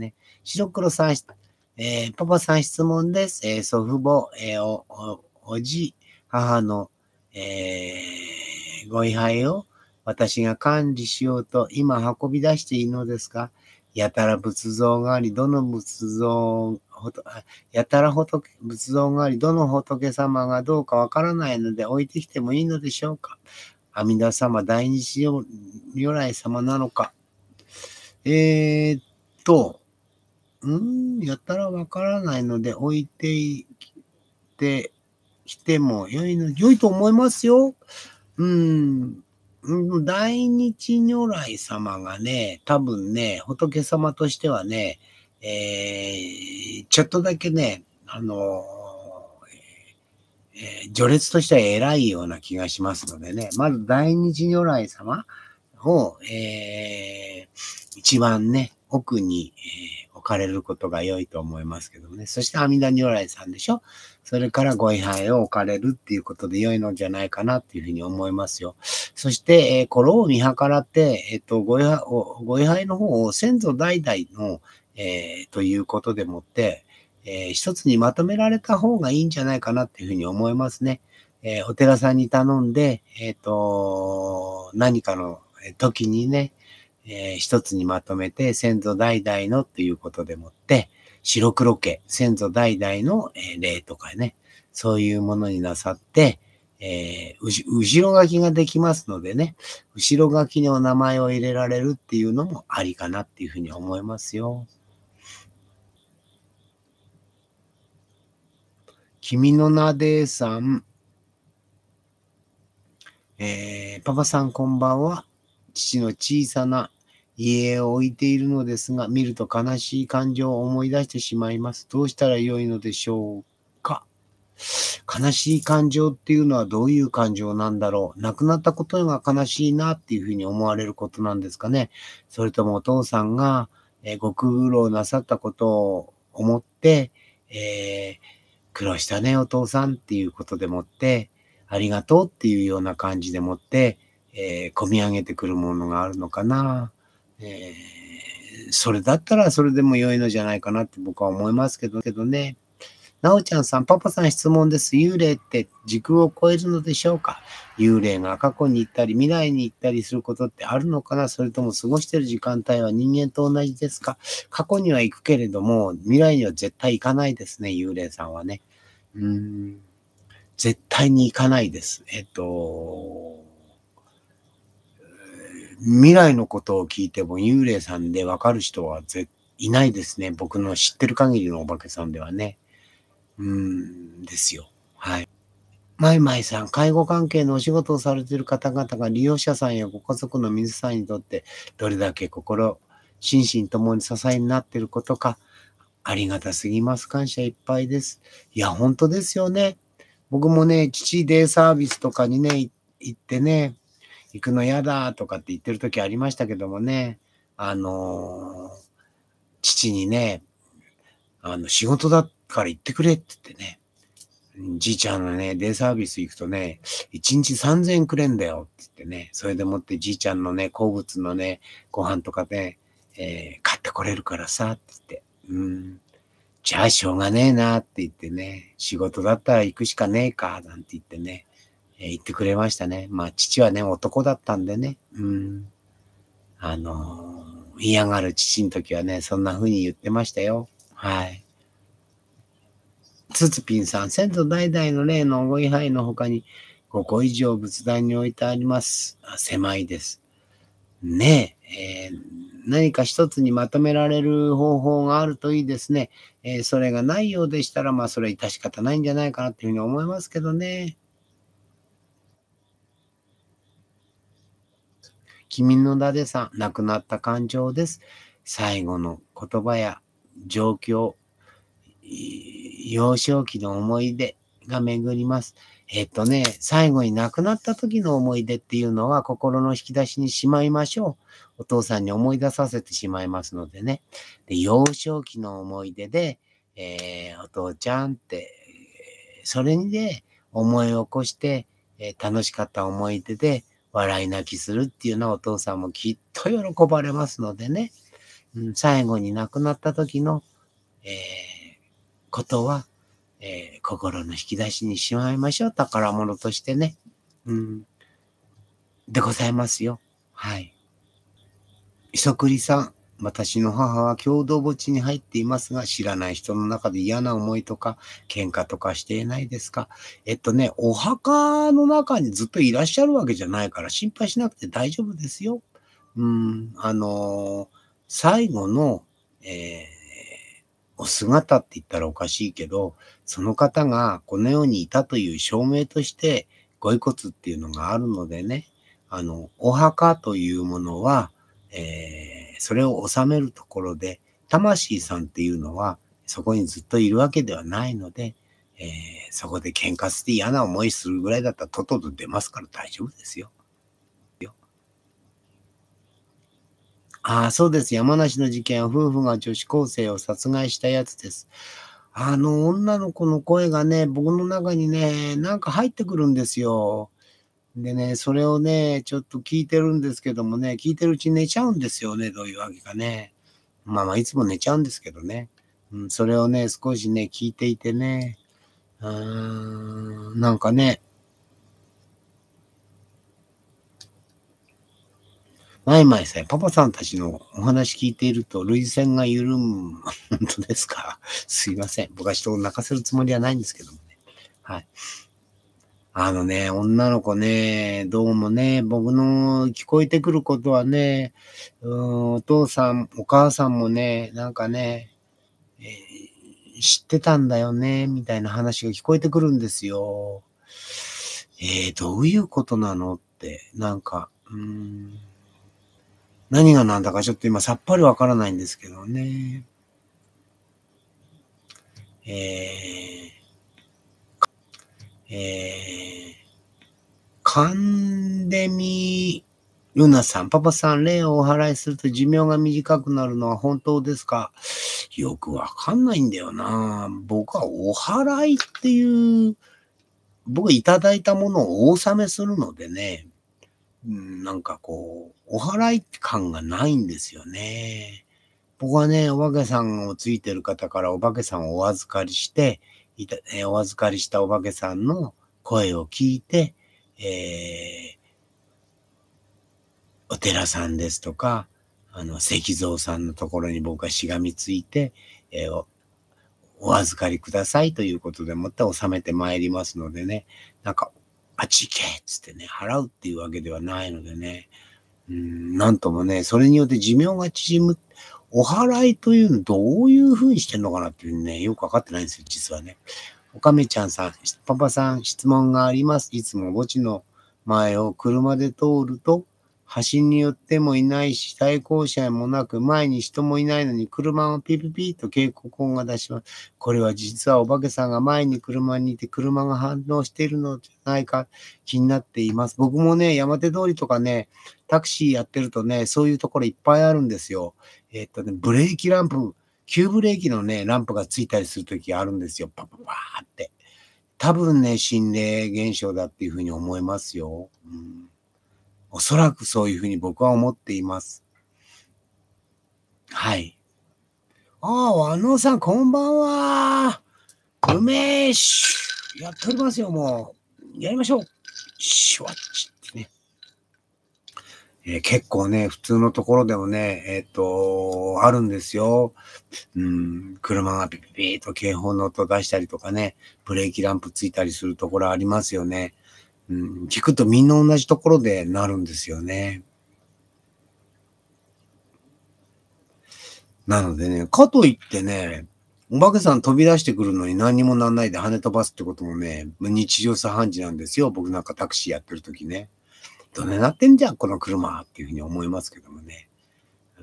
ね。白黒さん、えー、パパさん質問です。えー、祖父母、えー、お、お、おじ、母の、えー、ご遺牌を私が管理しようと今運び出していいのですかやたら仏像があり、どの仏像、やたら仏仏像があり、どの仏様がどうかわからないので置いてきてもいいのでしょうか阿弥陀様、大日如来様なのか。えー、っと、うん、やたらわからないので置いていて、きても良いの、良いと思いますよ。うん。大日如来様がね、多分ね、仏様としてはね、えー、ちょっとだけね、あのえー、序列としては偉いような気がしますのでね、まず大日如来様を、えー、一番ね、奥に、え置かれることが良いと思いますけどね。そして阿弥陀如来さんでしょそれからご位牌を置かれるっていうことで良いのじゃないかなっていうふうに思いますよ。そして、えー、これを見計らって、えっ、ー、と、ご位牌ご位牌の方を先祖代々の、えー、ということでもって、えー、一つにまとめられた方がいいんじゃないかなっていうふうに思いますね。えー、お寺さんに頼んで、えっ、ー、と、何かの時にね、えー、一つにまとめて、先祖代々のということでもって、白黒家、先祖代々の、え霊とかね、そういうものになさって、えー、後ろ書きができますのでね、後ろ書きにお名前を入れられるっていうのもありかなっていうふうに思いますよ。君の名でさん、えー、パパさんこんばんは。父の小さな家を置いているのですが、見ると悲しい感情を思い出してしまいます。どうしたらよいのでしょうか悲しい感情っていうのはどういう感情なんだろう亡くなったことが悲しいなっていうふうに思われることなんですかねそれともお父さんが、えご苦労なさったことを思って、えー、苦労したねお父さんっていうことでもって、ありがとうっていうような感じでもって、えー、込み上げてくるものがあるのかな。えー、それだったらそれでも良いのじゃないかなって僕は思いますけどけどね。なおちゃんさん、パパさん質問です。幽霊って時空を超えるのでしょうか幽霊が過去に行ったり未来に行ったりすることってあるのかなそれとも過ごしてる時間帯は人間と同じですか過去には行くけれども、未来には絶対行かないですね、幽霊さんはね。うん。絶対に行かないです。えっと、未来のことを聞いても幽霊さんでわかる人はいないですね。僕の知ってる限りのお化けさんではね。うん、ですよ。はい。まいまいさん、介護関係のお仕事をされている方々が利用者さんやご家族の皆さんにとって、どれだけ心、心身ともに支えになっていることか、ありがたすぎます。感謝いっぱいです。いや、本当ですよね。僕もね、父デイサービスとかにね、行ってね、行くの嫌だとかって言ってる時ありましたけどもね、あのー、父にね、あの、仕事だから行ってくれって言ってね、じいちゃんのね、デイサービス行くとね、1日3000円くれんだよって言ってね、それでもってじいちゃんのね、好物のね、ご飯とかね、えー、買ってこれるからさって言って、うん、じゃあしょうがねえなって言ってね、仕事だったら行くしかねえか、なんて言ってね、え言ってくれましたね。まあ、父はね、男だったんでね。うん。あのー、嫌がる父の時はね、そんな風に言ってましたよ。はい。つつぴんさん、先祖代々の霊のご位牌の他に5個以上仏壇に置いてあります。狭いです。ねええー、何か一つにまとめられる方法があるといいですね。えー、それがないようでしたら、まあそれ致し方ないんじゃないかなっていうふうに思いますけどね。君のだでさん、亡くなった感情です。最後の言葉や状況、幼少期の思い出が巡ります。えっとね、最後に亡くなった時の思い出っていうのは心の引き出しにしまいましょう。お父さんに思い出させてしまいますのでね。で幼少期の思い出で、えー、お父ちゃんって、それにね、思い起こして、えー、楽しかった思い出で、笑い泣きするっていうのはお父さんもきっと喜ばれますのでね、うん、最後に亡くなった時の、えー、ことは、えー、心の引き出しにしまいましょう。宝物としてね。うん。でございますよ。はい。磯栗さん。私の母は共同墓地に入っていますが、知らない人の中で嫌な思いとか、喧嘩とかしていないですかえっとね、お墓の中にずっといらっしゃるわけじゃないから、心配しなくて大丈夫ですよ。うん、あのー、最後の、えーお姿って言ったらおかしいけど、その方がこの世にいたという証明として、ご遺骨っていうのがあるのでね、あの、お墓というものは、えーそれを収めるところで、魂さんっていうのは、そこにずっといるわけではないので、えー、そこで喧嘩して嫌な思いするぐらいだったら、とっとと出ますから大丈夫ですよ。ああ、そうです。山梨の事件は夫婦が女子高生を殺害したやつです。あの女の子の声がね、僕の中にね、なんか入ってくるんですよ。でね、それをね、ちょっと聞いてるんですけどもね、聞いてるうち寝ちゃうんですよね、どういうわけかね。まあまあ、いつも寝ちゃうんですけどね。うん、それをね、少しね、聞いていてね、うーん、なんかね、毎毎さん、パパさんたちのお話聞いていると、涙腺が緩む。本当ですかすいません。僕は人を泣かせるつもりはないんですけどもね。はい。あのね、女の子ね、どうもね、僕の聞こえてくることはね、うんお父さん、お母さんもね、なんかね、えー、知ってたんだよね、みたいな話が聞こえてくるんですよ。えー、どういうことなのって、なんか、うん、何がなんだかちょっと今さっぱりわからないんですけどね。えーえカンデミルナさん、パパさん、霊をお祓いすると寿命が短くなるのは本当ですかよくわかんないんだよな。僕はお祓いっていう、僕いただいたものをお納めするのでね、なんかこう、お祓いって感がないんですよね。僕はね、お化けさんをついてる方からお化けさんをお預かりして、いた、えー、お預かりしたお化けさんの声を聞いて、えー、お寺さんですとか、あの、石像さんのところに僕はしがみついて、えー、お預かりくださいということでもって納めてまいりますのでね、なんか、あっち行けっつってね、払うっていうわけではないのでね、うん、なんともね、それによって寿命が縮む、お払いというのどういうふうにしてんのかなっていうね、よくわかってないんですよ、実はね。おかめちゃんさん、パパさん、質問があります。いつも墓地の前を車で通ると、端によってもいないし、対向車もなく、前に人もいないのに、車をピピピと警告音が出します。これは実はお化けさんが前に車にいて、車が反応しているのじゃないか、気になっています。僕もね、山手通りとかね、タクシーやってるとね、そういうところいっぱいあるんですよ。えー、っとね、ブレーキランプ、急ブレーキのね、ランプがついたりするときがあるんですよ。パパパーって。多分ね、心霊現象だっていうふうに思いますよ。うんおそらくそういうふうに僕は思っています。はい。ああ、和野さん、こんばんは。うめえし。やっておりますよ、もう。やりましょう。シュワッチってね。えー、結構ね、普通のところでもね、えー、っと、あるんですよ。うん、車がピピピーと警報の音出したりとかね、ブレーキランプついたりするところありますよね。聞くとみんな同じところでなるんですよね。なのでね、かといってね、お化けさん飛び出してくるのに何にもなんないで跳ね飛ばすってこともね、日常茶飯事なんですよ。僕なんかタクシーやってる時ね。どねなってんじゃん、この車っていうふうに思いますけどもね。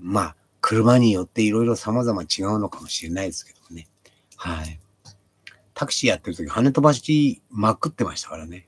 まあ、車によっていろいろ様々違うのかもしれないですけどもね。はい。タクシーやってる時跳ね飛ばしまくってましたからね。